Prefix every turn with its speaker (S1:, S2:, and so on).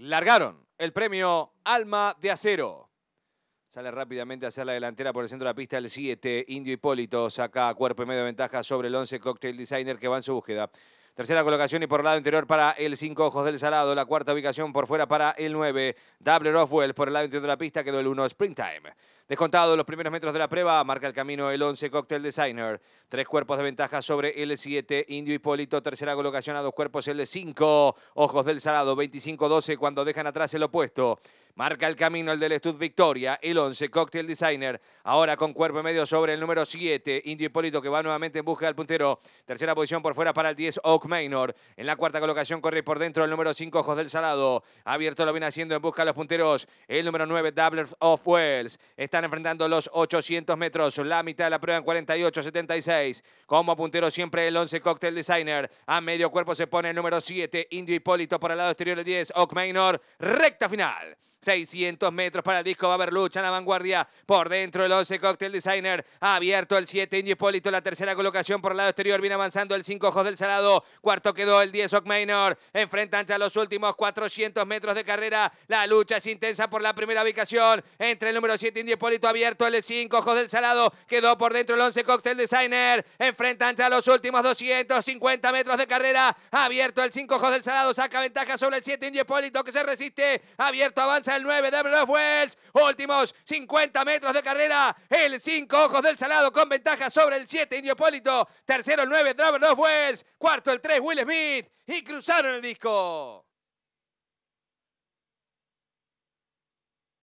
S1: largaron el premio Alma de Acero. Sale rápidamente hacia la delantera por el centro de la pista el 7, Indio Hipólito. Saca cuerpo y medio de ventaja sobre el 11, Cocktail Designer, que va en su búsqueda. Tercera colocación y por el lado interior para el 5 Ojos del Salado. La cuarta ubicación por fuera para el 9. Double of por el lado interior de la pista quedó el 1 Springtime. Descontado los primeros metros de la prueba, marca el camino el 11 Cocktail Designer. Tres cuerpos de ventaja sobre el 7 Indio Hipólito. Tercera colocación a dos cuerpos el 5 Ojos del Salado. 25-12 cuando dejan atrás el opuesto. Marca el camino el del Stud Victoria, el 11, Cocktail Designer. Ahora con cuerpo medio sobre el número 7, Indio Hipólito, que va nuevamente en busca del puntero. Tercera posición por fuera para el 10, Oak Maynor. En la cuarta colocación corre por dentro el número 5, Ojos del Salado. Abierto lo viene haciendo en busca de los punteros. El número 9, Doubler of Wells. Están enfrentando los 800 metros. La mitad de la prueba en 48-76. Como puntero siempre el 11, Cocktail Designer. A medio cuerpo se pone el número 7, Indio Hipólito. Por el lado exterior el 10, Oak Maynor. Recta final. 600 metros para el disco, va a haber lucha en la vanguardia. Por dentro el 11 Cocktail Designer, abierto el 7 Indio la tercera colocación por el lado exterior, viene avanzando el 5 Ojos del Salado, cuarto quedó el 10 Oc Minor, enfrentan ya los últimos 400 metros de carrera, la lucha es intensa por la primera ubicación, entre el número 7 Indio abierto el 5 Ojos del Salado, quedó por dentro el 11 Cocktail Designer, enfrentan ya los últimos 250 metros de carrera, abierto el 5 Ojos del Salado, saca ventaja sobre el 7 Indio que se resiste, abierto avanza el 9 of Wells. Últimos 50 metros de carrera. El 5 Ojos del Salado con ventaja sobre el 7 Indiopólito. Tercero el 9 Wells. Cuarto el 3 Will Smith. Y cruzaron el disco.